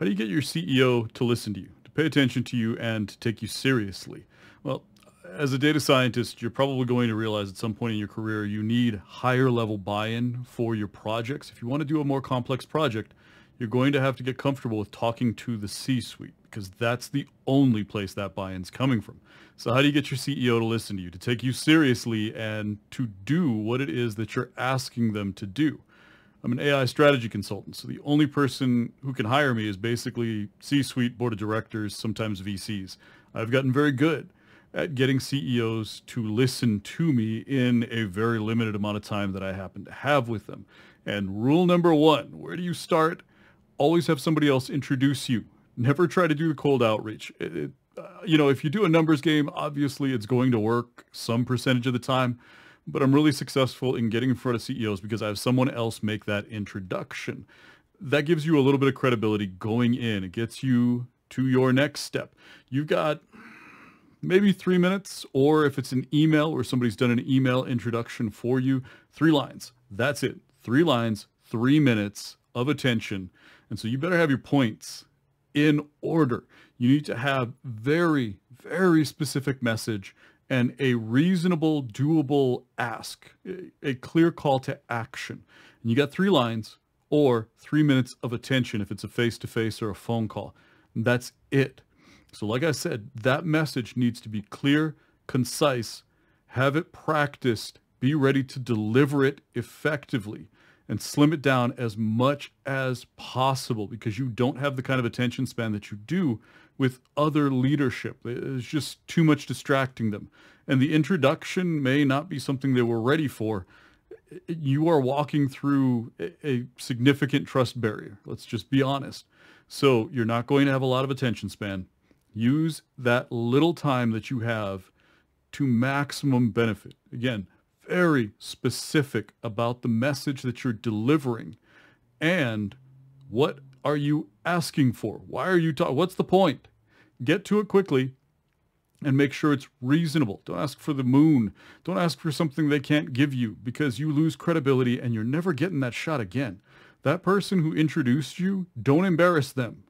How do you get your CEO to listen to you, to pay attention to you, and to take you seriously? Well, as a data scientist, you're probably going to realize at some point in your career you need higher level buy-in for your projects. If you want to do a more complex project, you're going to have to get comfortable with talking to the C-suite because that's the only place that buy-in's coming from. So how do you get your CEO to listen to you, to take you seriously, and to do what it is that you're asking them to do? I'm an AI strategy consultant. So the only person who can hire me is basically C-suite board of directors, sometimes VCs. I've gotten very good at getting CEOs to listen to me in a very limited amount of time that I happen to have with them. And rule number one, where do you start? Always have somebody else introduce you. Never try to do the cold outreach. It, uh, you know, if you do a numbers game, obviously it's going to work some percentage of the time but I'm really successful in getting in front of CEOs because I have someone else make that introduction. That gives you a little bit of credibility going in. It gets you to your next step. You've got maybe three minutes, or if it's an email or somebody's done an email introduction for you, three lines. That's it. Three lines, three minutes of attention. And so you better have your points in order. You need to have very, very specific message and a reasonable, doable ask, a clear call to action. And you got three lines or three minutes of attention if it's a face-to-face or a phone call. And that's it. So like I said, that message needs to be clear, concise, have it practiced, be ready to deliver it effectively and slim it down as much as possible because you don't have the kind of attention span that you do with other leadership. It's just too much distracting them. And the introduction may not be something they were ready for. You are walking through a significant trust barrier. Let's just be honest. So you're not going to have a lot of attention span. Use that little time that you have to maximum benefit. Again, very specific about the message that you're delivering and what are you asking for? Why are you talking? What's the point? Get to it quickly and make sure it's reasonable. Don't ask for the moon. Don't ask for something they can't give you because you lose credibility and you're never getting that shot again. That person who introduced you, don't embarrass them.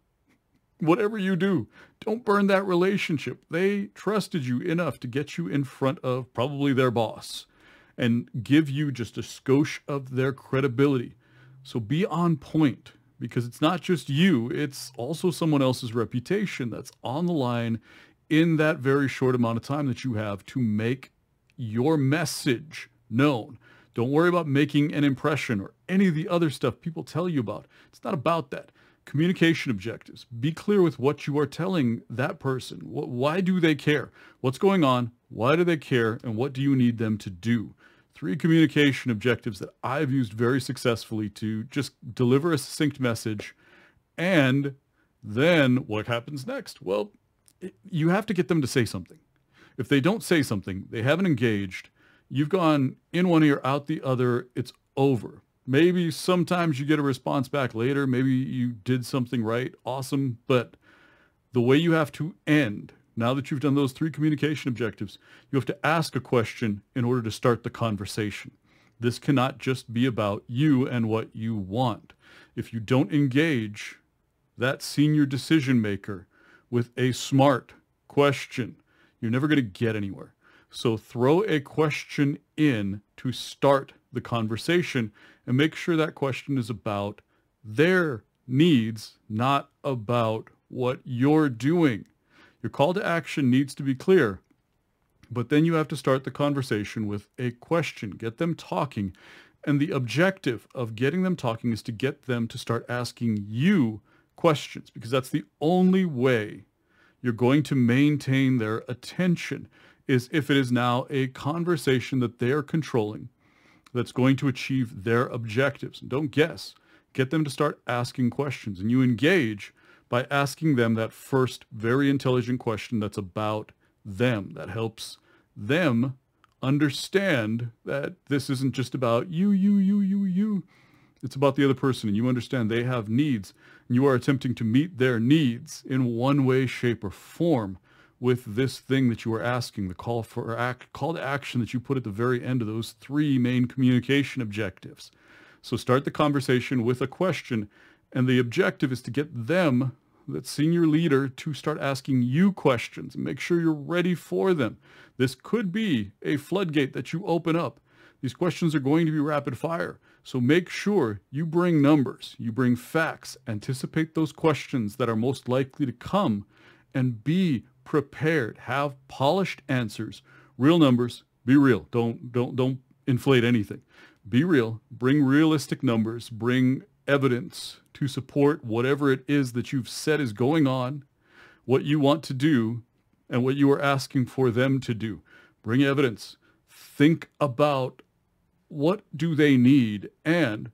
Whatever you do, don't burn that relationship. They trusted you enough to get you in front of probably their boss and give you just a skosh of their credibility. So be on point because it's not just you, it's also someone else's reputation that's on the line in that very short amount of time that you have to make your message known. Don't worry about making an impression or any of the other stuff people tell you about. It's not about that. Communication objectives. Be clear with what you are telling that person. Why do they care? What's going on? Why do they care? And what do you need them to do? three communication objectives that I've used very successfully to just deliver a succinct message. And then what happens next? Well, it, you have to get them to say something. If they don't say something, they haven't engaged, you've gone in one ear, out the other, it's over. Maybe sometimes you get a response back later. Maybe you did something right. Awesome. But the way you have to end now that you've done those three communication objectives, you have to ask a question in order to start the conversation. This cannot just be about you and what you want. If you don't engage that senior decision maker with a smart question, you're never going to get anywhere. So throw a question in to start the conversation and make sure that question is about their needs, not about what you're doing. Your call to action needs to be clear, but then you have to start the conversation with a question. Get them talking. And the objective of getting them talking is to get them to start asking you questions because that's the only way you're going to maintain their attention is if it is now a conversation that they are controlling that's going to achieve their objectives. And don't guess. Get them to start asking questions and you engage by asking them that first very intelligent question that's about them, that helps them understand that this isn't just about you, you, you, you, you. It's about the other person, and you understand they have needs, and you are attempting to meet their needs in one way, shape, or form with this thing that you are asking, the call for act, call to action that you put at the very end of those three main communication objectives. So start the conversation with a question, and the objective is to get them that senior leader to start asking you questions. Make sure you're ready for them. This could be a floodgate that you open up. These questions are going to be rapid fire. So make sure you bring numbers, you bring facts, anticipate those questions that are most likely to come, and be prepared. Have polished answers. Real numbers, be real. Don't don't don't inflate anything. Be real, bring realistic numbers, bring evidence to support whatever it is that you've said is going on, what you want to do, and what you are asking for them to do. Bring evidence. Think about what do they need and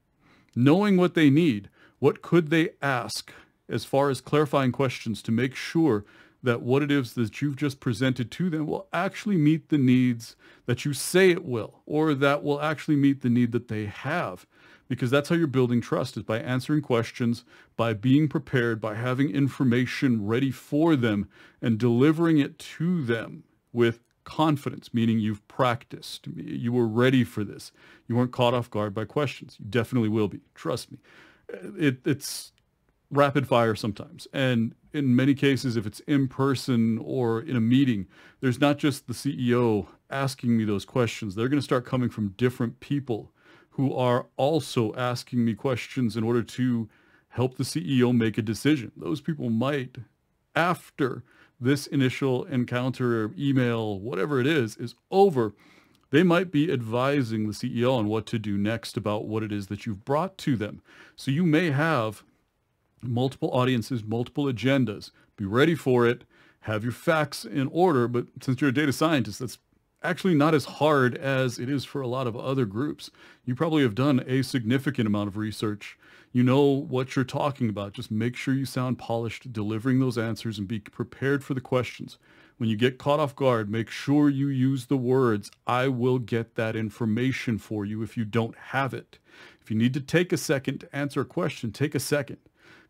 knowing what they need, what could they ask as far as clarifying questions to make sure that what it is that you've just presented to them will actually meet the needs that you say it will, or that will actually meet the need that they have because that's how you're building trust is by answering questions, by being prepared, by having information ready for them and delivering it to them with confidence, meaning you've practiced, you were ready for this. You weren't caught off guard by questions. You definitely will be. Trust me. It, it's rapid fire sometimes. And in many cases, if it's in person or in a meeting, there's not just the CEO asking me those questions. They're going to start coming from different people who are also asking me questions in order to help the CEO make a decision. Those people might, after this initial encounter email, whatever it is, is over, they might be advising the CEO on what to do next about what it is that you've brought to them. So you may have multiple audiences, multiple agendas. Be ready for it. Have your facts in order. But since you're a data scientist, that's actually not as hard as it is for a lot of other groups. You probably have done a significant amount of research. You know what you're talking about. Just make sure you sound polished delivering those answers and be prepared for the questions. When you get caught off guard, make sure you use the words, I will get that information for you if you don't have it. If you need to take a second to answer a question, take a second.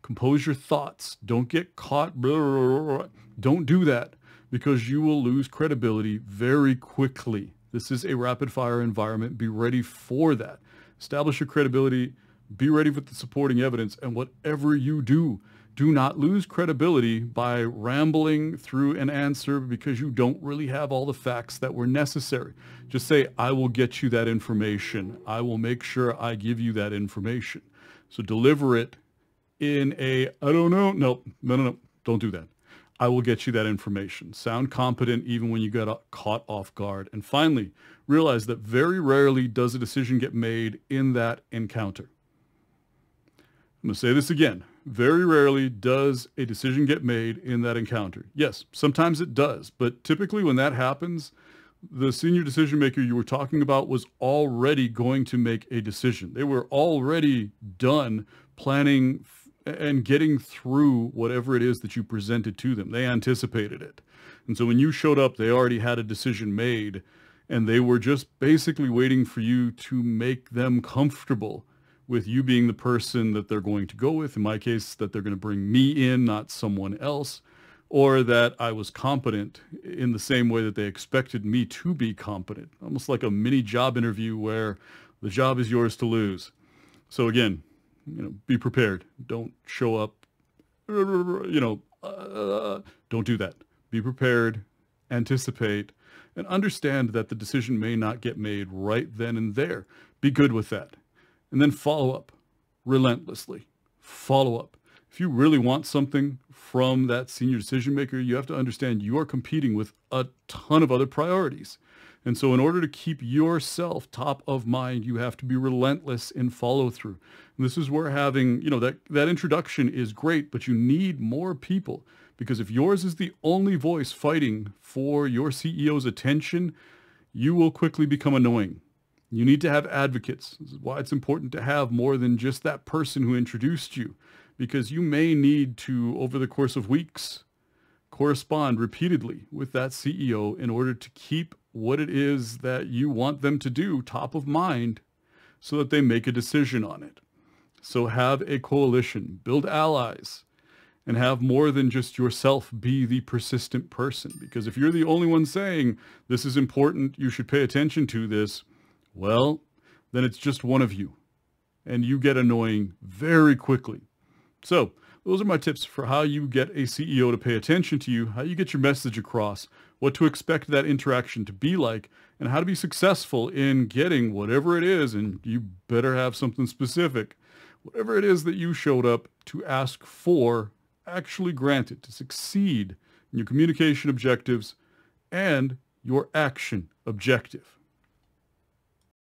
Compose your thoughts. Don't get caught. Don't do that because you will lose credibility very quickly. This is a rapid fire environment. Be ready for that. Establish your credibility. Be ready with the supporting evidence. And whatever you do, do not lose credibility by rambling through an answer because you don't really have all the facts that were necessary. Just say, I will get you that information. I will make sure I give you that information. So deliver it in a, I don't know. No, no, no, no. Don't do that. I will get you that information. Sound competent even when you get caught off guard. And finally, realize that very rarely does a decision get made in that encounter. I'm going to say this again. Very rarely does a decision get made in that encounter. Yes, sometimes it does, but typically when that happens, the senior decision maker you were talking about was already going to make a decision. They were already done planning and getting through whatever it is that you presented to them. They anticipated it. And so when you showed up, they already had a decision made and they were just basically waiting for you to make them comfortable with you being the person that they're going to go with. In my case, that they're going to bring me in, not someone else, or that I was competent in the same way that they expected me to be competent, almost like a mini job interview where the job is yours to lose. So again, you know, be prepared. Don't show up, you know, uh, don't do that. Be prepared, anticipate, and understand that the decision may not get made right then and there. Be good with that. And then follow up relentlessly. Follow up if you really want something from that senior decision maker, you have to understand you are competing with a ton of other priorities. And so in order to keep yourself top of mind, you have to be relentless in follow through. And this is where having, you know, that, that introduction is great, but you need more people because if yours is the only voice fighting for your CEO's attention, you will quickly become annoying. You need to have advocates. This is why it's important to have more than just that person who introduced you because you may need to, over the course of weeks, correspond repeatedly with that CEO in order to keep what it is that you want them to do top of mind so that they make a decision on it. So have a coalition, build allies, and have more than just yourself be the persistent person. Because if you're the only one saying, this is important, you should pay attention to this, well, then it's just one of you. And you get annoying very quickly. So those are my tips for how you get a CEO to pay attention to you, how you get your message across, what to expect that interaction to be like, and how to be successful in getting whatever it is, and you better have something specific, whatever it is that you showed up to ask for, actually granted to succeed in your communication objectives and your action objective.